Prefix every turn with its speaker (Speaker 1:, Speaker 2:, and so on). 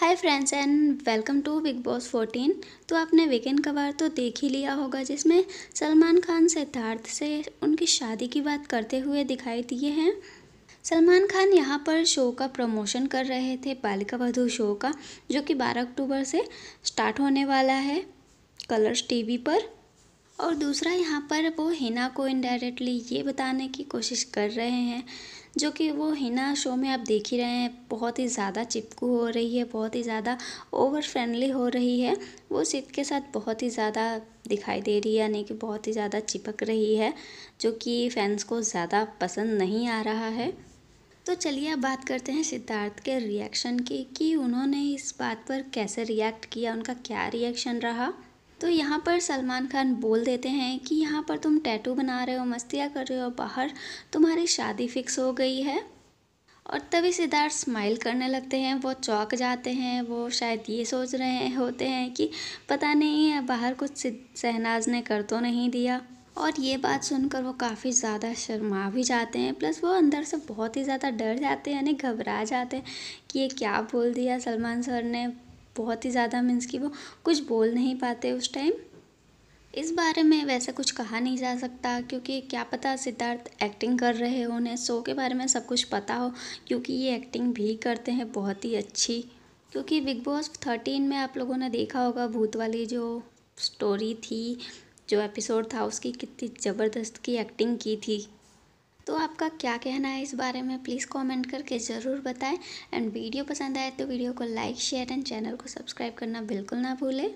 Speaker 1: hi friends and welcome to big boss 14 तो आपने weekend कबार तो देख ही लिया होगा जिसमें सलमान खान सिद्धार्थ से उनकी शादी की बात करते हुए दिखाई दिए हैं सलमान खान यहाँ पर शो का प्रमोशन कर रहे थे बालिका वधु शो का जो कि 12 अक्टूबर से स्टार्ट होने वाला है कलर्स टीवी पर और दूसरा यहाँ पर वो हिना को इनडायरेक्टली ये बताने की कोशिश कर रहे हैं जो कि वो हिना शो में आप देख ही रहे हैं बहुत ही ज़्यादा चिपकू हो रही है बहुत ही ज़्यादा ओवर फ्रेंडली हो रही है वो सिद के साथ बहुत ही ज़्यादा दिखाई दे रही है यानी कि बहुत ही ज़्यादा चिपक रही है जो कि फैंस को ज़्यादा पसंद नहीं आ रहा है तो चलिए अब बात करते हैं सिद्धार्थ के रिएक्शन की कि उन्होंने इस बात पर कैसे रिएक्ट किया उनका क्या रिएक्शन रहा तो यहाँ पर सलमान खान बोल देते हैं कि यहाँ पर तुम टैटू बना रहे हो मस्तियाँ कर रहे हो बाहर तुम्हारी शादी फिक्स हो गई है और तभी सिद्धार्थ स्माइल करने लगते हैं वो चौक जाते हैं वो शायद ये सोच रहे होते हैं कि पता नहीं है बाहर कुछ शहनाज ने कर तो नहीं दिया और ये बात सुनकर वो काफ़ी ज़्यादा शर्मा भी जाते हैं प्लस वो अंदर से बहुत ही ज़्यादा डर जाते हैं यानी घबरा जाते हैं कि ये क्या बोल दिया सलमान सर ने बहुत ही ज़्यादा मीन्स कि वो कुछ बोल नहीं पाते उस टाइम इस बारे में वैसे कुछ कहा नहीं जा सकता क्योंकि क्या पता सिद्धार्थ एक्टिंग कर रहे हो उन्हें शो के बारे में सब कुछ पता हो क्योंकि ये एक्टिंग भी करते हैं बहुत ही अच्छी क्योंकि बिग बॉस थर्टीन में आप लोगों ने देखा होगा भूत वाली जो स्टोरी थी जो एपिसोड था उसकी कितनी ज़बरदस्त की एक्टिंग की थी तो आपका क्या कहना है इस बारे में प्लीज़ कमेंट करके ज़रूर बताएं एंड वीडियो पसंद आए तो वीडियो को लाइक शेयर एंड चैनल को सब्सक्राइब करना बिल्कुल ना भूलें